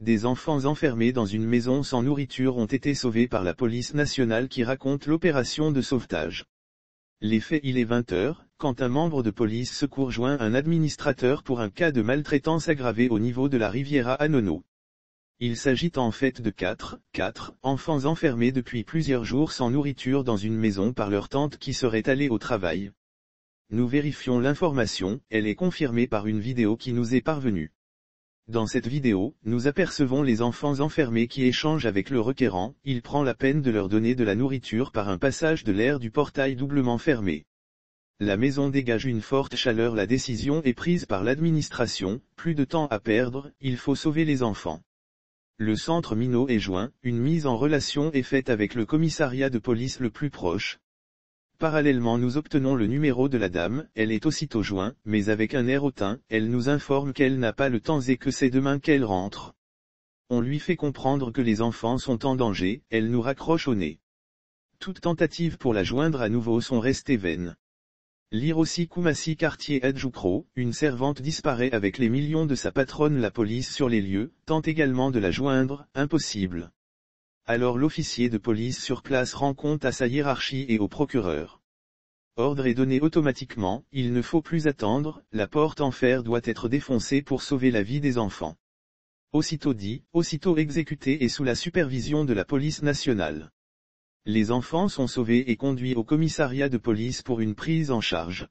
Des enfants enfermés dans une maison sans nourriture ont été sauvés par la police nationale qui raconte l'opération de sauvetage. Les faits il est 20h, quand un membre de police secours joint un administrateur pour un cas de maltraitance aggravée au niveau de la Riviera Anono. Il s'agit en fait de 4, 4 enfants enfermés depuis plusieurs jours sans nourriture dans une maison par leur tante qui serait allée au travail. Nous vérifions l'information, elle est confirmée par une vidéo qui nous est parvenue. Dans cette vidéo, nous apercevons les enfants enfermés qui échangent avec le requérant, il prend la peine de leur donner de la nourriture par un passage de l'air du portail doublement fermé. La maison dégage une forte chaleur la décision est prise par l'administration, plus de temps à perdre, il faut sauver les enfants. Le centre Minot est joint, une mise en relation est faite avec le commissariat de police le plus proche, Parallèlement nous obtenons le numéro de la dame, elle est aussitôt joint, mais avec un air hautain, elle nous informe qu'elle n'a pas le temps et que c'est demain qu'elle rentre. On lui fait comprendre que les enfants sont en danger, elle nous raccroche au nez. Toutes tentatives pour la joindre à nouveau sont restées vaines. Lire aussi Kumasi quartier Adjoukro, une servante disparaît avec les millions de sa patronne la police sur les lieux, tente également de la joindre, impossible alors l'officier de police sur place rend compte à sa hiérarchie et au procureur. Ordre est donné automatiquement, il ne faut plus attendre, la porte en fer doit être défoncée pour sauver la vie des enfants. Aussitôt dit, aussitôt exécuté et sous la supervision de la police nationale. Les enfants sont sauvés et conduits au commissariat de police pour une prise en charge.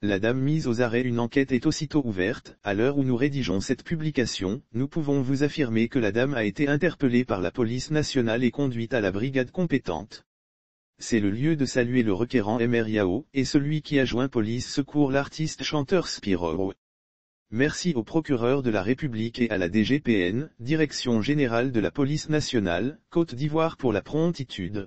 La dame mise aux arrêts une enquête est aussitôt ouverte, à l'heure où nous rédigeons cette publication, nous pouvons vous affirmer que la dame a été interpellée par la police nationale et conduite à la brigade compétente. C'est le lieu de saluer le requérant MR Yao, et celui qui a joint police secours l'artiste chanteur Spiro. Merci au procureur de la République et à la DGPN, Direction Générale de la Police Nationale, Côte d'Ivoire pour la promptitude.